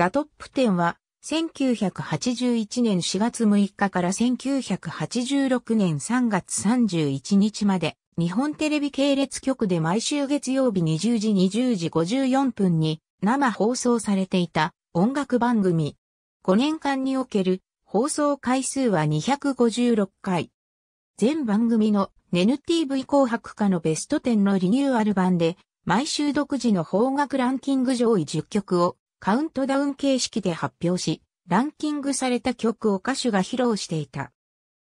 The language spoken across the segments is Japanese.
ザトップ10は、1981年4月6日から1986年3月31日まで、日本テレビ系列局で毎週月曜日20時20時54分に生放送されていた音楽番組。5年間における放送回数は256回。全番組の NTV 紅白歌のベスト10のリニューアル版で、毎週独自の邦楽ランキング上位10曲をカウントダウン形式で発表し、ランキングされた曲を歌手が披露していた。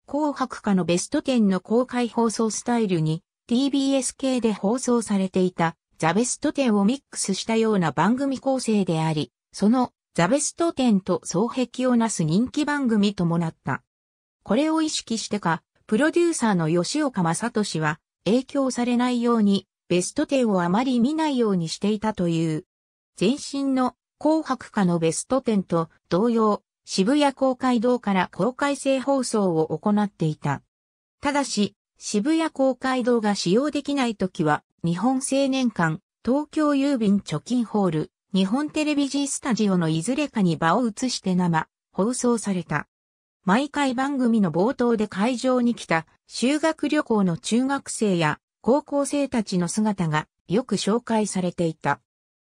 紅白歌のベスト10の公開放送スタイルに TBS 系で放送されていたザベスト10をミックスしたような番組構成であり、そのザベスト10と双璧をなす人気番組ともなった。これを意識してか、プロデューサーの吉岡正俊は影響されないようにベスト10をあまり見ないようにしていたという。前身の紅白歌のベスト10と同様、渋谷公会堂から公開性放送を行っていた。ただし、渋谷公会堂が使用できない時は、日本青年館、東京郵便貯金ホール、日本テレビジースタジオのいずれかに場を移して生、放送された。毎回番組の冒頭で会場に来た修学旅行の中学生や高校生たちの姿がよく紹介されていた。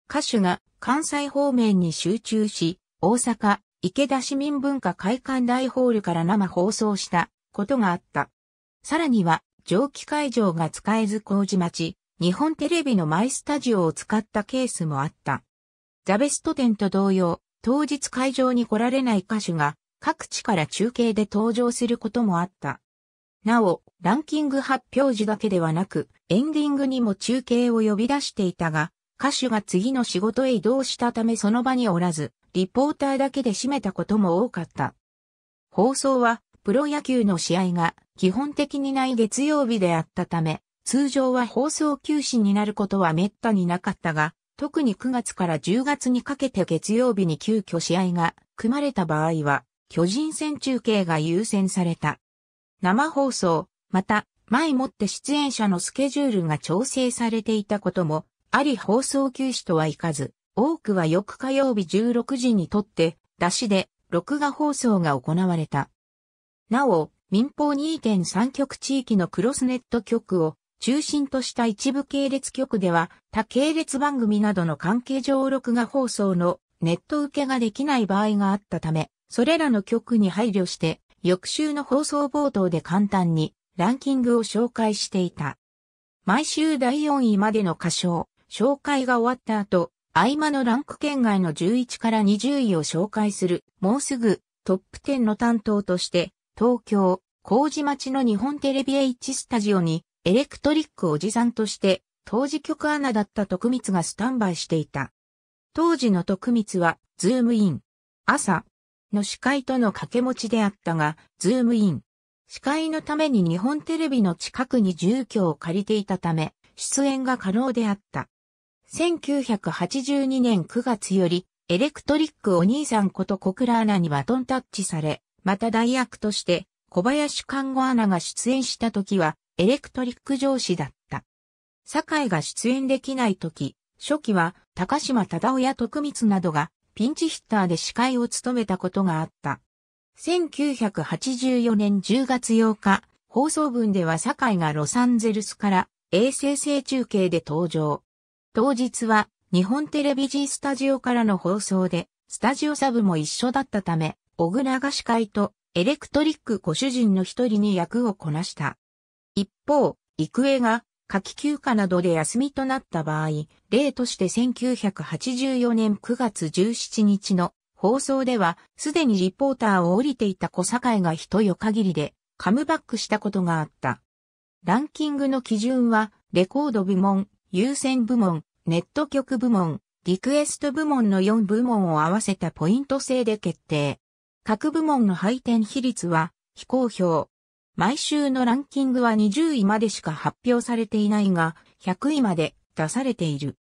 歌手が関西方面に集中し、大阪、池田市民文化会館大ホールから生放送したことがあった。さらには、蒸気会場が使えず麹町、日本テレビのマイスタジオを使ったケースもあった。ザベスト展と同様、当日会場に来られない歌手が各地から中継で登場することもあった。なお、ランキング発表時だけではなく、エンディングにも中継を呼び出していたが、歌手が次の仕事へ移動したためその場におらず、リポーターだけで締めたことも多かった。放送は、プロ野球の試合が基本的にない月曜日であったため、通常は放送休止になることは滅多になかったが、特に9月から10月にかけて月曜日に急遽試合が組まれた場合は、巨人戦中継が優先された。生放送、また、前もって出演者のスケジュールが調整されていたこともあり放送休止とはいかず、多くは翌火曜日16時にとって、出しで、録画放送が行われた。なお、民放2.3局地域のクロスネット局を中心とした一部系列局では、他系列番組などの関係上録画放送のネット受けができない場合があったため、それらの局に配慮して、翌週の放送冒頭で簡単にランキングを紹介していた。毎週第4位までの歌唱、紹介が終わった後、合間のランク圏外の11から20位を紹介する、もうすぐトップ10の担当として、東京、麹町の日本テレビ H スタジオに、エレクトリックおじさんとして、当時局アナだった徳光がスタンバイしていた。当時の徳光は、ズームイン。朝の司会との掛け持ちであったが、ズームイン。司会のために日本テレビの近くに住居を借りていたため、出演が可能であった。1982年9月より、エレクトリックお兄さんこと小倉アナにバトンタッチされ、また代役として、小林看護アナが出演した時は、エレクトリック上司だった。酒井が出演できない時、初期は、高島忠夫や徳光などが、ピンチヒッターで司会を務めたことがあった。1984年10月8日、放送分では酒井がロサンゼルスから衛星性中継で登場。当日は日本テレビ G スタジオからの放送で、スタジオサブも一緒だったため、小倉が司会とエレクトリックご主人の一人に役をこなした。一方、育英が夏季休暇などで休みとなった場合、例として1984年9月17日の放送では、すでにリポーターを降りていた小坂井が一夜限りでカムバックしたことがあった。ランキングの基準は、レコード部門優先部門、ネット局部門、リクエスト部門の4部門を合わせたポイント制で決定。各部門の配点比率は非公表。毎週のランキングは20位までしか発表されていないが、100位まで出されている。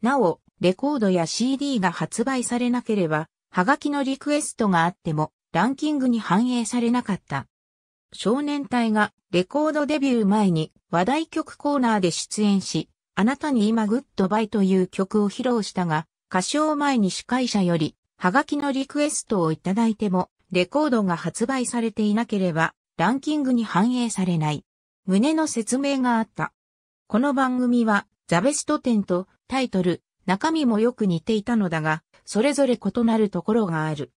なお、レコードや CD が発売されなければ、はがきのリクエストがあっても、ランキングに反映されなかった。少年隊がレコードデビュー前に話題曲コーナーで出演し、あなたに今グッドバイという曲を披露したが、歌唱前に司会者より、ハガキのリクエストをいただいても、レコードが発売されていなければ、ランキングに反映されない。胸の説明があった。この番組は、ザベスト10とタイトル、中身もよく似ていたのだが、それぞれ異なるところがある。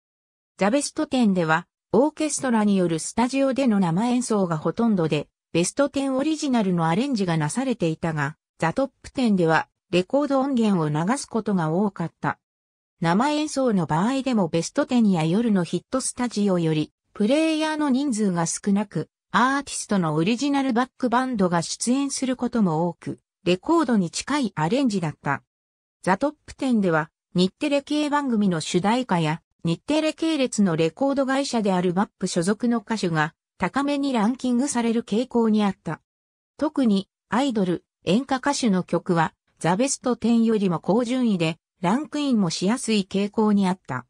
ザベスト10では、オーケストラによるスタジオでの生演奏がほとんどで、ベスト10オリジナルのアレンジがなされていたが、ザトップ10ではレコード音源を流すことが多かった。生演奏の場合でもベスト10や夜のヒットスタジオより、プレイヤーの人数が少なく、アーティストのオリジナルバックバンドが出演することも多く、レコードに近いアレンジだった。ザトップ10では、日テレ系番組の主題歌や、日テレ系列のレコード会社であるバップ所属の歌手が、高めにランキングされる傾向にあった。特に、アイドル、演歌歌手の曲は、ザベスト10よりも高順位で、ランクインもしやすい傾向にあった。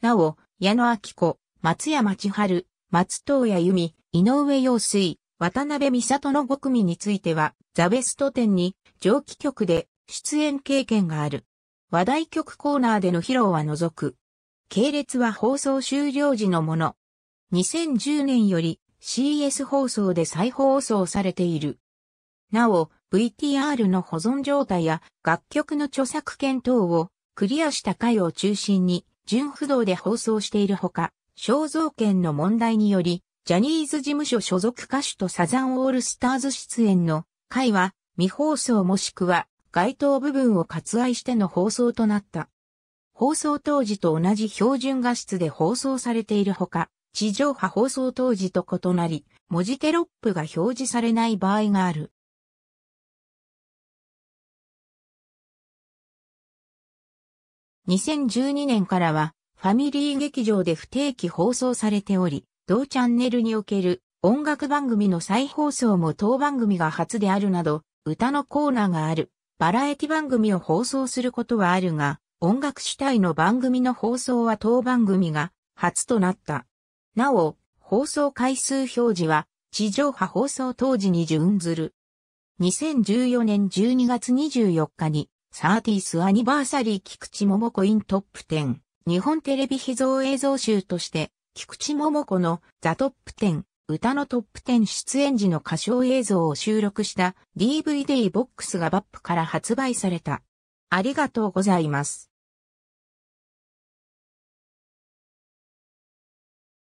なお、矢野明子、松山千春、松任谷由実、井上陽水、渡辺美里の5組については、ザベスト10に上記曲で出演経験がある。話題曲コーナーでの披露は除く。系列は放送終了時のもの。2010年より CS 放送で再放送されている。なお、VTR の保存状態や楽曲の著作権等をクリアした回を中心に純不動で放送しているほか、肖像権の問題により、ジャニーズ事務所所属歌手とサザンオールスターズ出演の回は未放送もしくは該当部分を割愛しての放送となった。放送当時と同じ標準画質で放送されているほか、地上波放送当時と異なり、文字テロップが表示されない場合がある。2012年からはファミリー劇場で不定期放送されており、同チャンネルにおける音楽番組の再放送も当番組が初であるなど、歌のコーナーがある、バラエティ番組を放送することはあるが、音楽主体の番組の放送は当番組が初となった。なお、放送回数表示は地上波放送当時に準ずる。2014年12月24日にサーティースアニバーサリー菊池桃子イントップ10、日本テレビ秘蔵映像集として、菊池桃子のザトップ10、歌のトップ10出演時の歌唱映像を収録した DVD ボックスがバップから発売された。ありがとうございます。